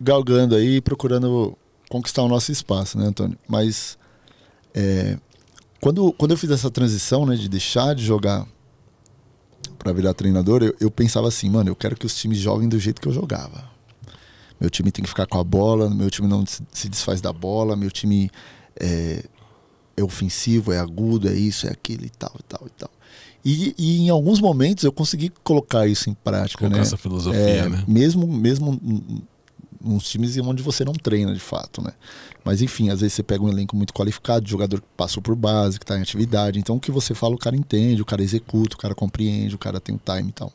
galgando aí, procurando conquistar o nosso espaço, né, Antônio? Mas é, quando, quando eu fiz essa transição, né, de deixar de jogar para virar treinador, eu, eu, pensava assim, mano, eu quero que os times joguem do jeito que eu jogava. Meu time tem que ficar com a bola, meu time não se desfaz da bola, meu time é, é ofensivo, é agudo, é isso, é aquilo e tal, e tal, e tal. E, e, em alguns momentos eu consegui colocar isso em prática, colocar né? essa filosofia, é, né? Mesmo, mesmo uns times onde você não treina de fato, né? Mas enfim, às vezes você pega um elenco muito qualificado, de jogador que passou por base, que está em atividade. Então o que você fala, o cara entende, o cara executa, o cara compreende, o cara tem o um time e tal.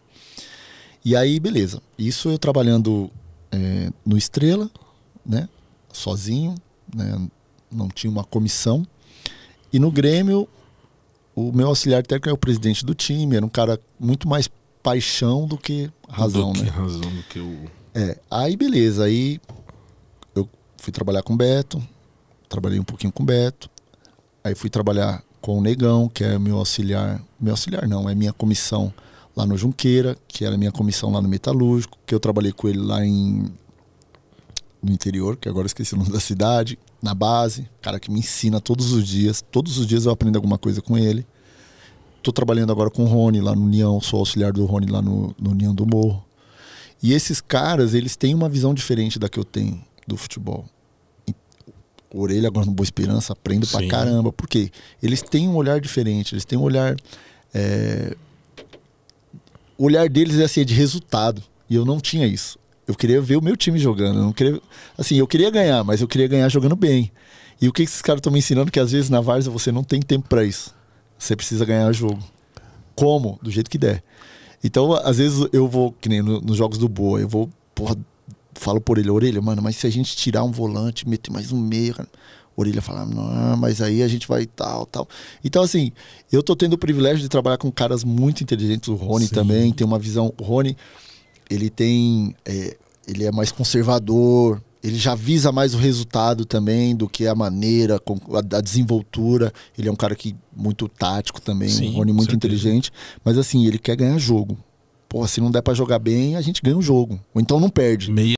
E aí, beleza. Isso eu trabalhando é, no Estrela, né? Sozinho, né? Não tinha uma comissão. E no Grêmio, o meu auxiliar técnico é o presidente do time, era um cara muito mais paixão do que razão, do que né? razão do que o é, aí beleza, aí eu fui trabalhar com o Beto, trabalhei um pouquinho com o Beto, aí fui trabalhar com o Negão, que é meu auxiliar, meu auxiliar não, é minha comissão lá no Junqueira, que era minha comissão lá no Metalúrgico, que eu trabalhei com ele lá em no interior, que agora esqueci o nome da cidade, na base, cara que me ensina todos os dias, todos os dias eu aprendo alguma coisa com ele. Tô trabalhando agora com o Rony lá no União, sou auxiliar do Rony lá no, no União do Morro. E esses caras, eles têm uma visão diferente da que eu tenho do futebol. Orelha agora no Boa Esperança, aprendo Sim. pra caramba. Por quê? Eles têm um olhar diferente, eles têm um olhar. É... O olhar deles é assim, de resultado. E eu não tinha isso. Eu queria ver o meu time jogando. Eu não queria. Assim, eu queria ganhar, mas eu queria ganhar jogando bem. E o que esses caras estão me ensinando? Que às vezes na várzea você não tem tempo para isso. Você precisa ganhar o jogo. Como? Do jeito que der. Então, às vezes eu vou, que nem nos jogos do Boa, eu vou, porra, falo por ele, orelha, mano, mas se a gente tirar um volante, meter mais um meio, cara, orelha fala, não, mas aí a gente vai tal, tal. Então, assim, eu tô tendo o privilégio de trabalhar com caras muito inteligentes, o Rony Sim. também tem uma visão, o Rony, ele tem, é, ele é mais conservador, ele já visa mais o resultado também do que a maneira, a desenvoltura. Ele é um cara que muito tático também, Sim, um Rony muito inteligente. Mas assim, ele quer ganhar jogo. Pô, se não der para jogar bem, a gente ganha o jogo. Ou então não perde. Meia